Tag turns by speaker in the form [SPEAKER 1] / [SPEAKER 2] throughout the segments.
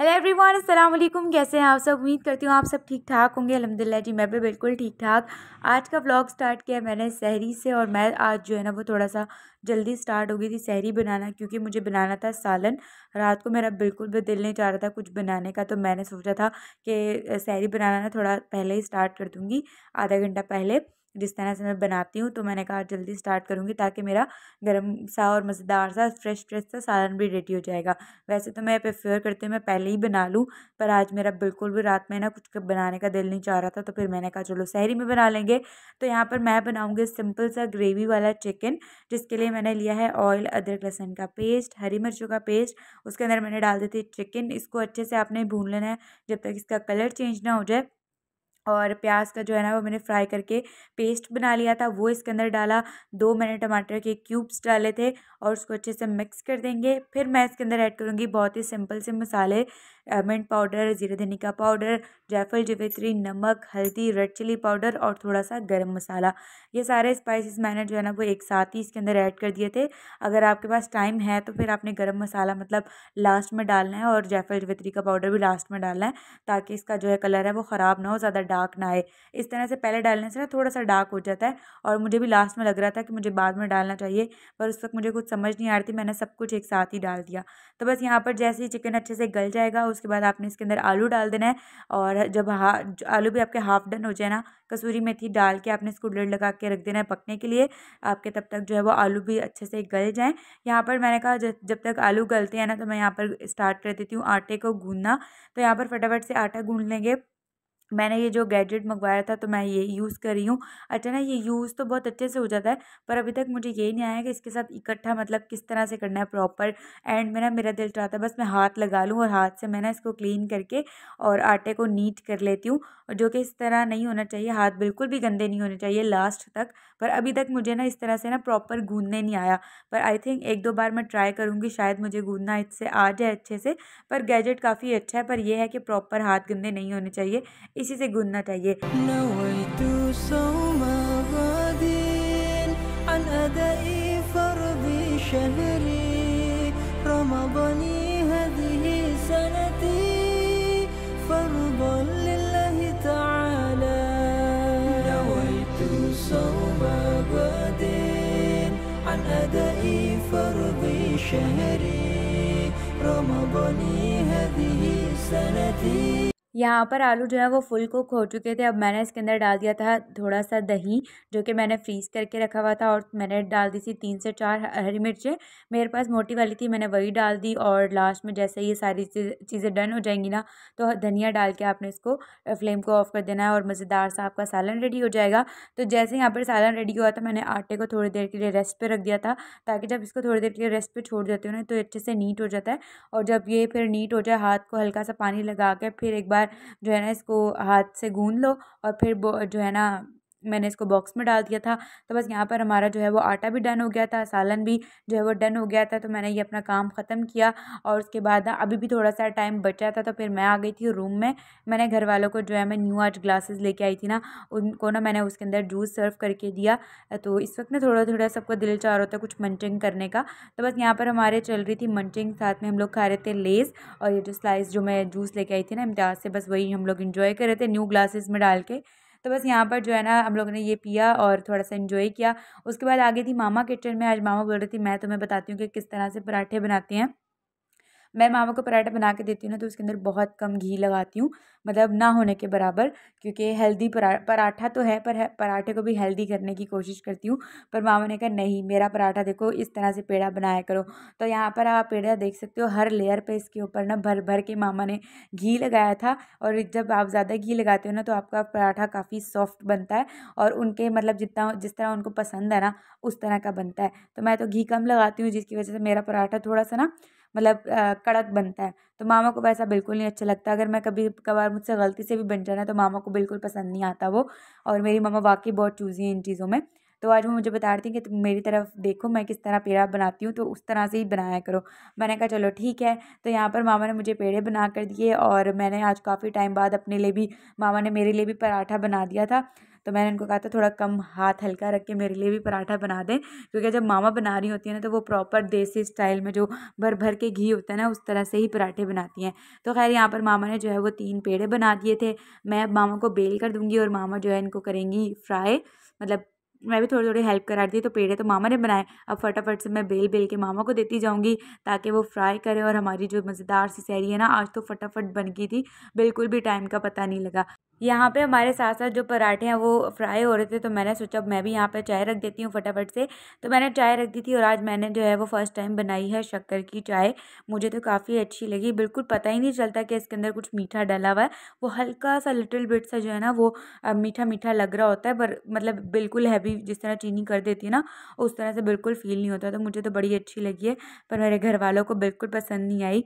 [SPEAKER 1] hello everyone अस्सलाम वालेकुम कैसे हैं आप सब उम्मीद करती हूँ आप सब ठीक ठाक होंगे अलहमदिल्ला जी मैं भी बिल्कुल ठीक ठाक आज का व्लॉग स्टार्ट किया मैंने सहरी से और मैं आज जो है ना वो थोड़ा सा जल्दी स्टार्ट हो गई थी सहरी बनाना क्योंकि मुझे बनाना था सालन रात को मेरा बिल्कुल भी दिल नहीं चाह रहा था कुछ बनाने का तो मैंने सोचा था कि सहरी बनाना ना थोड़ा पहले ही स्टार्ट कर दूँगी आधा घंटा पहले जिस तरह से मैं बनाती हूँ तो मैंने कहा जल्दी स्टार्ट करूँगी ताकि मेरा गर्म सा और मज़ेदार सा फ्रेश फ्रेश सा सालन भी रेडी हो जाएगा वैसे तो मैं प्रेफर करती हूँ मैं पहले ही बना लूँ पर आज मेरा बिल्कुल भी रात में ना कुछ बनाने का दिल नहीं चाह रहा था तो फिर मैंने कहा चलो शहरी में बना लेंगे तो यहाँ पर मैं बनाऊँगी सिंपल सा ग्रेवी वाला चिकन जिसके लिए मैंने लिया है ऑयल अदरक लहसन का पेस्ट हरी मिर्चों का पेस्ट उसके अंदर मैंने डाल दी थी चिकन इसको अच्छे से आपने भून लेना है जब तक इसका कलर चेंज ना हो जाए और प्याज का जो है ना वो मैंने फ्राई करके पेस्ट बना लिया था वो इसके अंदर डाला दो मैंने टमाटर के क्यूब्स डाले थे और उसको अच्छे से मिक्स कर देंगे फिर मैं इसके अंदर ऐड करूँगी बहुत ही सिंपल से मसाले एमंड पाउडर जीरा धनी का पाउडर जायफल जवेत्री नमक हल्दी रेड चिली पाउडर और थोड़ा सा गरम मसाला ये सारे स्पाइसेस मैंने जो है ना वो एक साथ ही इसके अंदर ऐड कर दिए थे अगर आपके पास टाइम है तो फिर आपने गरम मसाला मतलब लास्ट में डालना है और जायफल जवेत्री का पाउडर भी लास्ट में डालना है ताकि इसका जो है कलर है वो ख़राब ना हो ज़्यादा डार्क ना आए इस तरह से पहले डालने से ना थोड़ा सा डार्क हो जाता है और मुझे भी लास्ट में लग रहा था कि मुझे बाद में डालना चाहिए पर उस वक्त मुझे कुछ समझ नहीं आ रही थी मैंने सब कुछ एक साथ ही डाल दिया तो बस यहाँ पर जैसे ही चिकन अच्छे से गल जाएगा उस उसके बाद आपने इसके अंदर आलू डाल देना है और जब हा आलू भी आपके हाफ डन हो जाए ना कसूरी मेथी डाल के आपने इसको लड़ लगा के रख देना है पकने के लिए आपके तब तक जो है वो आलू भी अच्छे से गल जाएँ यहाँ पर मैंने कहा जब तक आलू गलते हैं ना तो मैं यहाँ पर स्टार्ट कर देती हूँ आटे को गूंदना तो यहाँ पर फटाफट से आटा गूँध लेंगे मैंने ये जो गैजेट मंगवाया था तो मैं ये यूज़ कर रही हूँ अच्छा ना ये यूज़ तो बहुत अच्छे से हो जाता है पर अभी तक मुझे ये नहीं आया कि इसके साथ इकट्ठा मतलब किस तरह से करना है प्रॉपर एंड में ना मेरा दिल चाहता है बस मैं हाथ लगा लूँ और हाथ से मैं ना इसको क्लीन करके और आटे को नीट कर लेती हूँ जो कि इस तरह नहीं होना चाहिए हाथ बिल्कुल भी गंदे नहीं होने चाहिए लास्ट तक पर अभी तक मुझे ना इस तरह से ना प्रॉपर गूंदने नहीं आया पर आई थिंक एक दो बार मैं ट्राई करूँगी शायद मुझे गूंदना इससे आ जाए अच्छे से पर गैजेट काफ़ी अच्छा है पर यह है कि प्रॉपर हाथ गंदे नहीं होने चाहिए इसी से गुनना चाहिए
[SPEAKER 2] عن أداء فرض شهري هذه سنتي فرضا لله تعالى نويت صوم عن أداء فرض شهري رمضاني هذه سنتي
[SPEAKER 1] यहाँ पर आलू जो है वो फुल कुक हो चुके थे अब मैंने इसके अंदर डाल दिया था थोड़ा सा दही जो कि मैंने फ्रीज़ करके रखा हुआ था और मैंने डाल दी थी तीन से चार हरी मिर्चें मेरे पास मोटी वाली थी मैंने वही डाल दी और लास्ट में जैसे ये सारी चीज़ें डन हो जाएंगी ना तो धनिया डाल के आपने इसको फ्लेम को ऑफ़ कर देना है और मज़ेदार सा आपका सालन रेडी हो जाएगा तो जैसे यहाँ पर सालन रेडी हुआ था मैंने आटे को थोड़ी देर के लिए रेस्ट पर रख दिया था ताकि जब इसको थोड़ी देर के लिए रेस्ट पर छोड़ देते हो ना तो अच्छे से नीट हो जाता है और जब ये फिर नीट हो जाए हाथ को हल्का सा पानी लगा के फिर एक बार जो है ना इसको हाथ से गूंद लो और फिर जो है ना मैंने इसको बॉक्स में डाल दिया था तो बस यहाँ पर हमारा जो है वो आटा भी डन हो गया था सालन भी जो है वो डन हो गया था तो मैंने ये अपना काम ख़त्म किया और उसके बाद अभी भी थोड़ा सा टाइम बचा था तो फिर मैं आ गई थी रूम में मैंने घर वालों को जो है मैं न्यू आज ग्लासेस लेके आई थी ना उनको ना मैंने उसके अंदर जूस सर्व करके दिया तो इस वक्त ना थोड़ा थोड़ा सबको दिल चाह रहा था कुछ मंचिंग करने का तो बस यहाँ पर हमारे चल रही थी मंचिंग साथ में हम लोग खा रहे थे लेस और ये जो स्लाइस जो मैं जूस लेके आई थी ना इम्तियाज़ से बस वही हम लोग इन्जॉय कर रहे थे न्यू ग्लासेस में डाल के तो बस यहाँ पर जो है ना हम लोगों ने ये पिया और थोड़ा सा इन्जॉय किया उसके बाद आगे थी मामा किचन में आज मामा बोल रही थी मैं तुम्हें बताती हूँ कि किस तरह से पराठे बनाते हैं मैं मामा को पराठा बना के देती हूँ ना तो उसके अंदर बहुत कम घी लगाती हूँ मतलब ना होने के बराबर क्योंकि हेल्दी परा पराठा तो है पर पराठे को भी हेल्दी करने की कोशिश करती हूँ पर मामा ने कहा नहीं मेरा पराठा देखो इस तरह से पेड़ा बनाया करो तो यहाँ पर आप पेड़ा देख सकते हो हर लेयर पर इसके ऊपर ना भर भर के मामा ने घी लगाया था और जब आप ज़्यादा घी लगाते हो ना तो आपका पराठा काफ़ी सॉफ्ट बनता है और उनके मतलब जितना जिस तरह उनको पसंद है ना उस तरह का बनता है तो मैं तो घी कम लगाती हूँ जिसकी वजह से मेरा पराठा थोड़ा सा ना मतलब कड़क बनता है तो मामा को वैसा बिल्कुल नहीं अच्छा लगता अगर मैं कभी कभार मुझसे गलती से भी बन जाना है तो मामा को बिल्कुल पसंद नहीं आता वो और मेरी मामा वाकई बहुत चूज़ी है इन चीज़ों में तो आज वो मुझे बता रही थी कि तुम मेरी तरफ देखो मैं किस तरह पेड़ा बनाती हूँ तो उस तरह से ही बनाया करो मैंने कहा चलो ठीक है तो यहाँ पर मामा ने मुझे पेड़े बना कर दिए और मैंने आज काफ़ी टाइम बाद अपने लिए भी मामा ने मेरे लिए भी पराठा बना दिया था तो मैंने इनको कहा था थोड़ा कम हाथ हल्का रख के मेरे लिए भी पराठा बना दें क्योंकि जब मामा बना रही होती है ना तो वो प्रॉपर देसी स्टाइल में जो भर भर के घी होता है ना उस तरह से ही पराठे बनाती हैं तो खैर यहाँ पर मामा ने जो है वो तीन पेड़े बना दिए थे मैं अब मामा को बेल कर दूँगी और मामा जो है इनको करेंगी फ्राई मतलब मैं भी थोड़ी थोड़ी हेल्प करा रही थी तो पेड़े तो मामा ने बनाए अब फटाफट से मैं बेल बेल के मामा को देती जाऊंगी ताकि वो फ्राई करे और हमारी जो मज़ेदार सी सैरी है ना आज तो फटाफट बन गई थी बिल्कुल भी टाइम का पता नहीं लगा यहाँ पे हमारे साथ साथ जो पराठे हैं वो फ्राई हो रहे थे तो मैंने सोचा मैं भी यहाँ पे चाय रख देती हूँ फटाफट से तो मैंने चाय रख दी थी और आज मैंने जो है वो फ़र्स्ट टाइम बनाई है शक्कर की चाय मुझे तो काफ़ी अच्छी लगी बिल्कुल पता ही नहीं चलता कि इसके अंदर कुछ मीठा डाला हुआ है वो हल्का सा लिटिल बिट सा जो है ना वो मीठा मीठा लग रहा होता है पर मतलब बिल्कुल हैवी जिस तरह चीनी कर देती है ना उस तरह से बिल्कुल फील नहीं होता तो मुझे तो बड़ी अच्छी लगी है पर मेरे घर वालों को बिल्कुल पसंद नहीं आई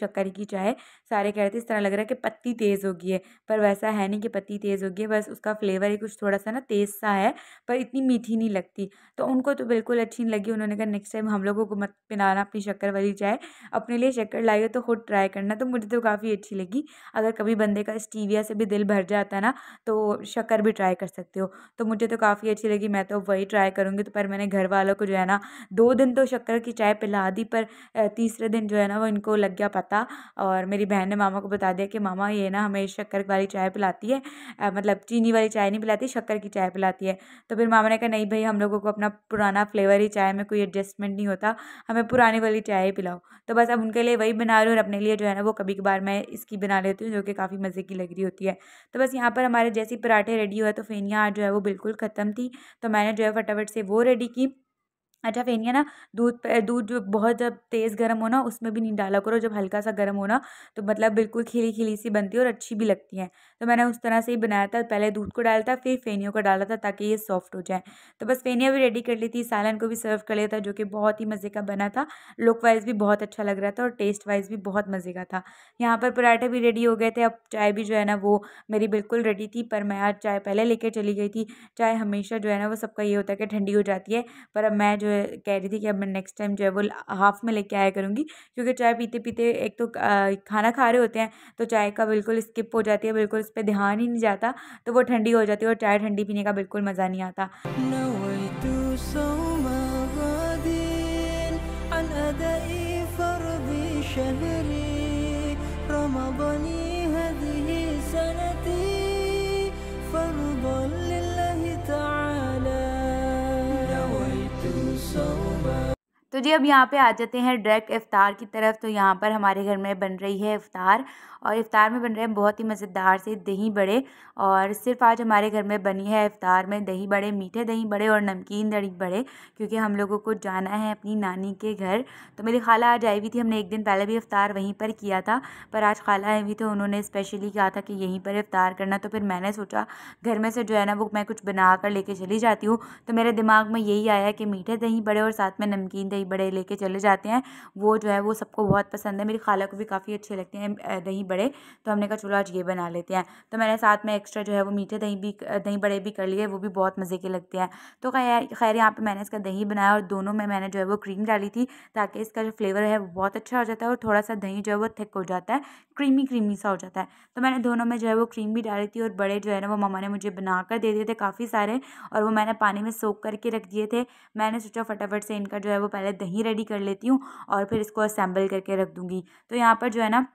[SPEAKER 1] शक्कर की चाय सारे कह रहे थे इस तरह लग रहा है कि पत्ती तेज़ हो गई है पर वैसा है नहीं कि पत्ती तेज़ हो गई है बस उसका फ्लेवर ही कुछ थोड़ा सा ना तेज़ सा है पर इतनी मीठी नहीं लगती तो उनको तो बिल्कुल अच्छी नहीं लगी उन्होंने कहा नेक्स्ट टाइम हम लोगों को मत पिलाना अपनी शक्कर वाली चाय अपने लिए शक्कर लाई तो खुद ट्राई करना तो मुझे तो काफ़ी अच्छी लगी अगर कभी बंदे का स्टीविया से भी दिल भर जाता ना तो शक्कर भी ट्राई कर सकते हो तो मुझे तो काफ़ी अच्छी लगी मैं तो वही ट्राई करूँगी तो पर मैंने घर वालों को जो है ना दो दिन तो शक्कर की चाय पिला दी पर तीसरे दिन जो है ना वो इनको लग गया पता और मेरी बहन ने मामा को बता दिया कि मामा ये ना हमें शक्कर वाली चाय पिलाती है मतलब चीनी वाली चाय नहीं पिलाती शक्कर की चाय पिलाती है तो फिर मामा ने कहा नहीं भाई हम लोगों को अपना पुराना फ्लेवर ही चाय में कोई एडजस्टमेंट नहीं होता हमें पुरानी वाली चाय ही पिलाओ तो बस अब उनके लिए वही बना रही हूँ और अपने लिए जो है ना वो कभी कभार मैं इसकी बना लेती हूँ जो कि काफ़ी मज़े की लग रही होती है तो बस यहाँ पर हमारे जैसी पराठे रेडी हुआ तो फेनिया जो है वो बिल्कुल ख़त्म थी तो मैंने जो है फटाफट से वो रेडी की अच्छा फेनिया ना दूध पे दूध जो बहुत जब तेज़ गर्म हो ना उसमें भी नहीं डाला करो जब हल्का सा गर्म होना तो मतलब बिल्कुल खिली खिली सी बनती है और अच्छी भी लगती है तो मैंने उस तरह से ही बनाया था पहले दूध को डाला था फिर फेनियों को डाला था ताकि ये सॉफ्ट हो जाए तो बस फेनिया भी रेडी कर ली थी सालन को भी सर्व कर लिया था जो कि बहुत ही मज़े का बना था लुक वाइज भी बहुत अच्छा लग रहा था और टेस्ट वाइज भी बहुत मज़े का था यहाँ पर पराठे भी रेडी हो गए थे अब चाय भी जो है ना वो मेरी बिल्कुल रेडी थी पर मैं आज चाय पहले लेकर चली गई थी चाय हमेशा जो है ना वो सबका ये होता है कि ठंडी हो जाती है पर अब मैं जो है कह रही थी कि अब मैं नेक्स्ट टाइम जो है वो हाफ़ में लेके आया करूँगी क्योंकि चाय पीते पीते एक तो खाना खा रहे होते हैं तो चाय का बिल्कुल स्किप हो जाती है बिल्कुल उस पर ध्यान ही नहीं जाता तो वो ठंडी हो जाती है और चाय ठंडी पीने का बिल्कुल मज़ा नहीं आता
[SPEAKER 2] عن أداء فرض
[SPEAKER 1] तो जी अब यहाँ पे आ जाते हैं डायरेक्ट इफ़ार की तरफ तो यहाँ पर हमारे घर में बन रही है इफ़ार और इफ़ार में बन रहे हैं बहुत ही मज़ेदार से दही बड़े और सिर्फ आज हमारे घर में बनी है इफ़ार में दही बड़े मीठे दही बड़े और नमकीन दही बड़े क्योंकि हम लोगों को जाना है अपनी नानी के घर तो मेरी खाला आज आई हुई थी हमने एक दिन पहले भी इफ़ार वहीं पर किया था पर आज खाला आई हुई तो उन्होंने स्पेशली कहा था कि यहीं पर इफ़ार करना तो फिर मैंने सोचा घर में से जो है ना वो मैं कुछ बना कर लेके चली जाती हूँ तो मेरे दिमाग में यही आया कि मीठे दही बड़े और साथ में नमकीन दही बड़े लेके चले जाते हैं वो जो है वो सबको बहुत पसंद है मेरी खाला को भी काफ़ी अच्छे लगते हैं दही बड़े तो हमने कहा चलो आज ये बना लेते हैं तो मैंने साथ में एक्स्ट्रा जो है वो मीठे दही भी दही बड़े भी कर लिए वो भी बहुत मज़े के लगते हैं तो खैर खैर यहाँ पर मैंने इसका दही बनाया और दोनों में मैंने जो है वो क्रीम डाली थी ताकि इसका जो फ्लेवर है वो बहुत अच्छा हो जाता है और थोड़ा सा दही जो है वो थिक हो जाता है क्रीमी क्रीमी सा हो जाता है तो मैंने दोनों में जो है वो क्रीम भी डाली थी और बड़े जो है ना वो ममा ने मुझे बना कर दे दिए थे काफ़ी सारे और वो मैंने पानी में सोख करके रख दिए थे मैंने सोचा फटाफट से इनका जो है वो पहले दही रेडी कर लेती हूँ और फिर इसको असेंबल करके रख दूँगी तो यहाँ पर जो है ना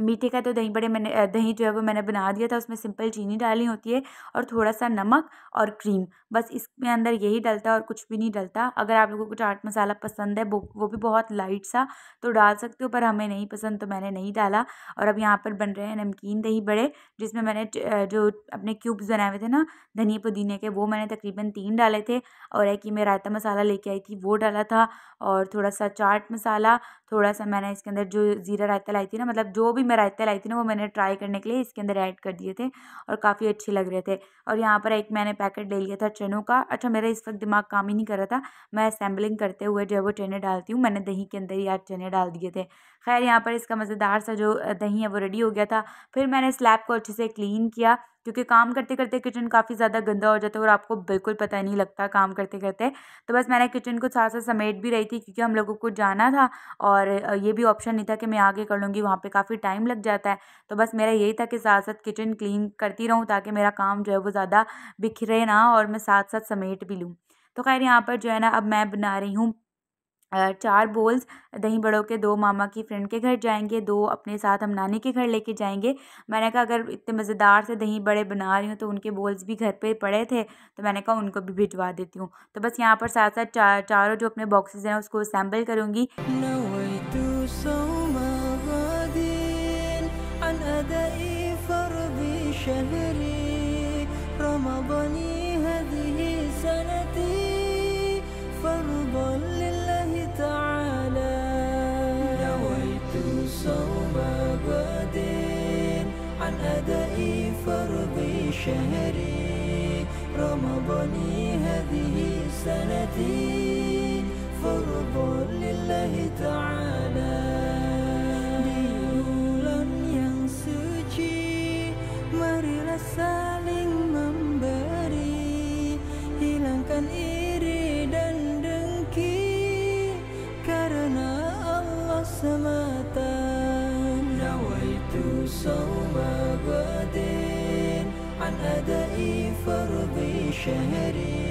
[SPEAKER 1] मीठे का तो दही बड़े मैंने दही जो है वो मैंने बना दिया था उसमें सिंपल चीनी डाली होती है और थोड़ा सा नमक और क्रीम बस इसके अंदर यही डलता है और कुछ भी नहीं डलता अगर आप लोगों को चाट मसाला पसंद है वो वो भी बहुत लाइट सा तो डाल सकते हो पर हमें नहीं पसंद तो मैंने नहीं डाला और अब यहाँ पर बन रहे हैं नमकीन दही बड़े जिसमें मैंने जो अपने क्यूब्स बनाए हुए थे ना धनिया पुदीने के वो मैंने तकरीबन तीन डाले थे और एक ही मैं रायता मसाला लेके आई थी वो डाला था और थोड़ा सा चाट मसाला थोड़ा सा मैंने इसके अंदर जो ज़ीरा रायता लाई थी ना मतलब जो भी मैं रायता लाई थी ना वो मैंने ट्राई करने के लिए इसके अंदर ऐड कर दिए थे और काफ़ी अच्छे लग रहे थे और यहाँ पर एक मैंने पैकेट ले लिया था ट्रेनों का अच्छा मेरा इस वक्त दिमाग काम ही नहीं कर रहा था मैं असेंबलिंग करते हुए जो है वो ट्रेनें डालती हूँ मैंने दही के अंदर ही आज चने डाल दिए थे खैर यहाँ पर इसका मज़ेदार सा जो दही है वो रेडी हो गया था फिर मैंने स्लैब को अच्छे से क्लीन किया क्योंकि काम करते करते किचन काफ़ी ज़्यादा गंदा हो जाता है और आपको बिल्कुल पता नहीं लगता काम करते करते तो बस मैंने किचन को साथ साथ समेट भी रही थी क्योंकि हम लोगों को जाना था और ये भी ऑप्शन नहीं था कि मैं आगे कर लूँगी वहाँ पर काफ़ी टाइम लग जाता है तो बस मेरा यही था कि साथ साथ किचन क्लीन करती रहूँ ताकि मेरा काम जो है वो ज़्यादा बिखरे ना और मैं साथ साथ समेट भी लूँ तो खैर यहाँ पर जो है ना अब मैं बना रही हूँ चार बोल्स दही बड़ों के दो मामा की फ्रेंड के घर जाएँगे दो अपने साथ हम नानी के घर लेके जाएँगे मैंने कहा अगर इतने मज़ेदार से दही बड़े बना रही हूँ तो उनके बोल्स भी घर पर पड़े थे तो मैंने कहा उनको भी भिजवा देती हूँ तो बस यहाँ पर साथ साथ चार चारों जो अपने बॉक्सेस हैं उसको असेंबल करूँगी
[SPEAKER 2] شهري رمضاني هذه سنتي فرض لله تعالى Di bulan yang suci Marilah saling memberi Hilangkan iri dan dengki Karena Allah semata itu sawman عن أداء فرض شهري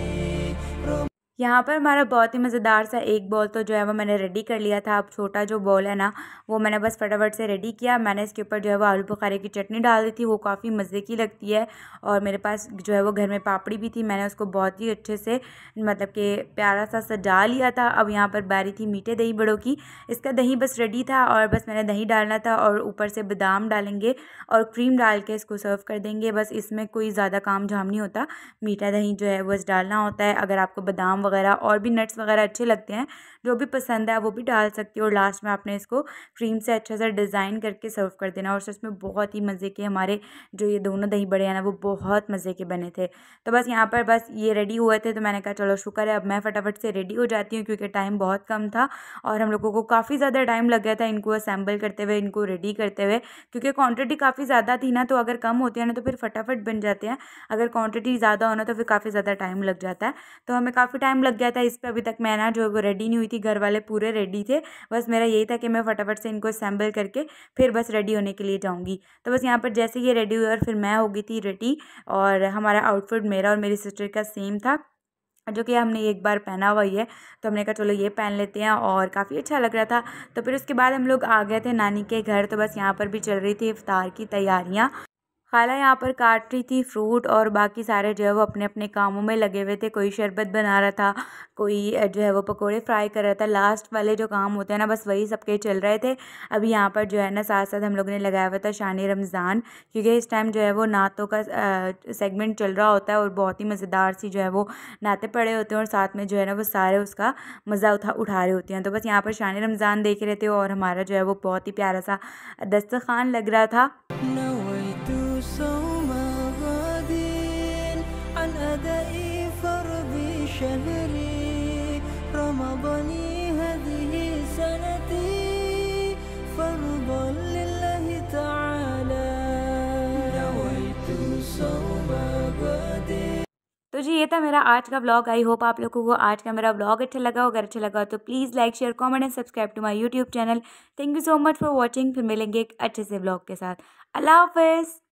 [SPEAKER 1] यहाँ पर हमारा बहुत ही मज़ेदार सा एक बॉल तो जो है वो मैंने रेडी कर लिया था अब छोटा जो बॉल है ना वो मैंने बस फटाफट से रेडी किया मैंने इसके ऊपर जो है वो आलू बुखारे की चटनी डाल दी थी वो काफ़ी मज़े की लगती है और मेरे पास जो है वो घर में पापड़ी भी थी मैंने उसको बहुत ही अच्छे से मतलब कि प्यारा सा सजा लिया था अब यहाँ पर बारी थी मीठे दही बड़ों की इसका दही बस रेडी था और बस मैंने दही डालना था और ऊपर से बादाम डालेंगे और क्रीम डाल के इसको सर्व कर देंगे बस इसमें कोई ज़्यादा काम झाम नहीं होता मीठा दही जो है बस डालना होता है अगर आपको बादाम वगैरह और भी नट्स वगैरह अच्छे लगते हैं जो भी पसंद है वो भी डाल सकती हो और लास्ट में आपने इसको क्रीम से अच्छा सा डिज़ाइन करके सर्व कर देना और सच में बहुत ही मज़े के हमारे जो ये दोनों दही बड़े हैं ना वो बहुत मज़े के बने थे तो बस यहाँ पर बस ये रेडी हुए थे तो मैंने कहा चलो शुक्र है अब मैं फटाफट से रेडी हो जाती हूँ क्योंकि टाइम बहुत कम था और हम लोगों को काफ़ी ज़्यादा टाइम लग गया था इनको असेंबल करते हुए इनको रेडी करते हुए क्योंकि क्वान्टिटी काफ़ी ज़्यादा थी ना तो अगर कम होती है ना तो फिर फटाफट बन जाते हैं अगर क्वान्टिटी ज़्यादा होना तो फिर काफ़ी ज़्यादा टाइम लग जाता है तो हमें काफ़ी टाइम लग गया था इस पर अभी तक मैं ना जो रेडी नहीं हुई थी घर वाले पूरे रेडी थे बस मेरा यही था कि मैं फटाफट से इनको असेंबल करके फिर बस रेडी होने के लिए जाऊँगी तो बस यहाँ पर जैसे ये रेडी हुई और फिर मैं हो गई थी रेडी और हमारा आउटफिट मेरा और मेरी सिस्टर का सेम था जो कि हमने एक बार पहना हुआ ही है तो हमने कहा चलो ये पहन लेते हैं और काफ़ी अच्छा लग रहा था तो फिर उसके बाद हम लोग आ गए थे नानी के घर तो बस यहाँ पर भी चल रही थी इफ़ार की तैयारियाँ खाला यहाँ पर काट रही थी फ्रूट और बाकी सारे जो है वो अपने अपने कामों में लगे हुए थे कोई शरबत बना रहा था कोई जो है वो पकोड़े फ्राई कर रहा था लास्ट वाले जो काम होते हैं ना बस वही सबके चल रहे थे अभी यहाँ पर जो है ना साथ साथ हम लोग ने लगाया हुआ था शान रमज़ान क्योंकि इस टाइम जो है वो नातों का सेगमेंट चल रहा होता है और बहुत ही मज़ेदार सी जो है वो नाते पड़े होते हैं और साथ में जो है ना वो सारे उसका मज़ा उठा उठा रहे होते हैं तो बस यहाँ पर शान रमज़ान देख रहे थे और हमारा जो है वो बहुत ही प्यारा सा दस्तखान लग रहा था
[SPEAKER 2] شهري هذه سنتي لله تعالى نويت صوم غدي
[SPEAKER 1] तो जी ये था मेरा आज का ब्लॉग आई होप आप लोगों को आज का मेरा ब्लॉग अच्छा लगा अगर अच्छा लगा तो please like share comment and subscribe to my YouTube channel thank you so much for watching फिर मिलेंगे एक अच्छे से ब्लॉग के साथ अल्लाह हाफिज़